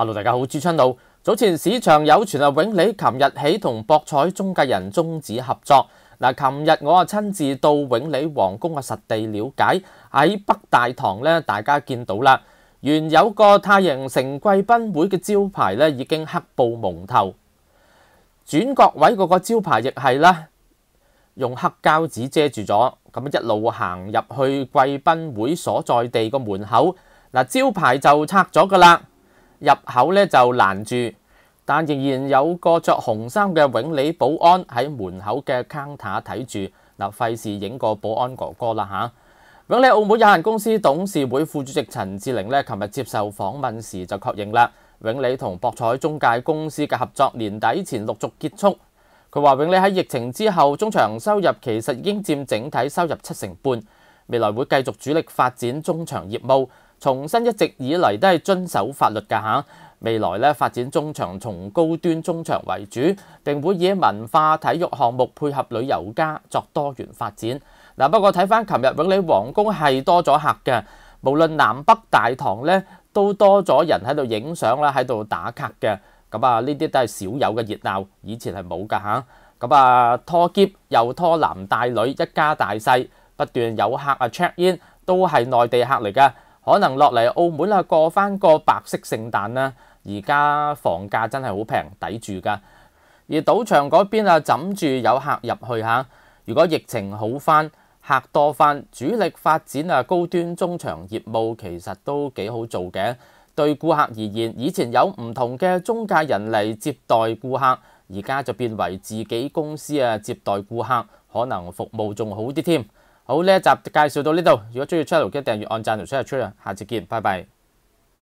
hello，大家好，朱春露早前市场有传啊，永利琴日起同博彩中介人终止合作。嗱，琴日我啊亲自到永利皇宫啊实地了解喺北大堂咧，大家见到啦，原有个太阳城贵宾会嘅招牌咧已经黑布蒙頭，转角位嗰个招牌亦系啦，用黑胶纸遮住咗。咁一路行入去贵宾会所在地个门口，嗱，招牌就拆咗噶啦。入口咧就拦住，但仍然有個着紅衫嘅永利保安喺門口嘅 c o 睇住。嗱，費事影个保安哥哥啦吓。永利澳門有限公司董事會副主席陳志玲咧，琴日接受訪問時就確認啦，永利同博彩中介公司嘅合作年底前陸續結束。佢話永利喺疫情之後中場收入其實经佔整體收入七成半，未來會繼續主力發展中場業務。重新一直以嚟都系遵守法律㗎嚇。未來咧發展中場從高端中場為主，並會以文化體育項目配合旅遊家作多元發展嗱。不過睇翻琴日永利皇宮係多咗客嘅，無論南北大堂咧都多咗人喺度影相啦，喺度打卡嘅咁啊。呢啲都係少有嘅熱鬧，以前係冇㗎嚇。咁啊，拖劫又拖男帶女，一家大細不斷有客啊 check in，都係內地客嚟㗎。可能落嚟澳門啊，過翻個白色聖誕啦！而家房價真係好平，抵住㗎。而賭場嗰邊啊，枕住有客入去嚇。如果疫情好翻，客多翻，主力發展啊高端中場業務其實都幾好做嘅。對顧客而言，以前有唔同嘅中介人嚟接待顧客，而家就變為自己公司啊接待顧客，可能服務仲好啲添。好，呢一集介绍到呢度。如果中意 channel，記订阅、按赞同 share 出啊！下次见，拜拜。